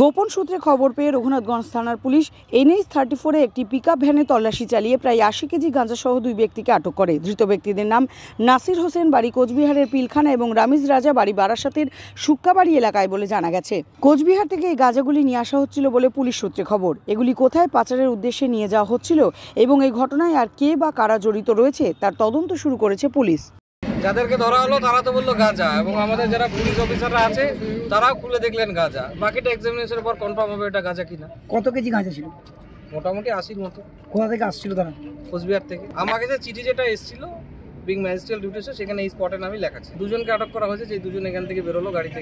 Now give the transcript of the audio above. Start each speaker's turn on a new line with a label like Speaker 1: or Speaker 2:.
Speaker 1: গোপন সূত্রে খবর পেয়ে রঘুনাথগঞ্জ থানার পুলিশ এনএইচ থার্টি ফোরে একটি পিক ভ্যানে তল্লাশি চালিয়ে প্রায় আশি কেজি গাঁজাসহ দুই ব্যক্তিকে আটক করে ধৃত ব্যক্তিদের নাম নাসির হোসেন বাড়ি কোচবিহারের পিলখানা এবং রামিজ রাজা বাড়ি বারাসাতের সুক্কাবাড়ি এলাকায় বলে জানা গেছে কোচবিহার থেকে এই গাঁজাগুলি নিয়ে আসা হচ্ছিল বলে পুলিশ সূত্রে খবর এগুলি কোথায় পাচারের উদ্দেশ্যে নিয়ে যাওয়া হচ্ছিল এবং এই ঘটনায় আর কে বা কারা জড়িত রয়েছে তার তদন্ত শুরু করেছে পুলিশ
Speaker 2: যাদেরকে ধরা হলো তারা তো বললো গাঁজা এবং আমাদের যারা পুলিশ অফিসাররা আছে তারাও খুলে দেখলেন গাঁজা বাকিটা এক্সামিনেশনের পর কনফার্ম হবে এটা গাঁজা কিনা
Speaker 3: কত কেজি গাঁজা ছিল
Speaker 2: মোটামুটি আশির
Speaker 3: মতো কোথা থেকে আসছিল তারা কোচবিহার থেকে আমাকে
Speaker 2: যে
Speaker 4: চিঠি যেটা এসেছিল বিং ম্যাজিস্ট্রিয়াল ডিউটিসে সেখানে এই স্পটের নামই লেখা আছে দুজনকে আটক করা হয়েছে যে দুজন এখান থেকে বেরোলো গাড়ি থেকে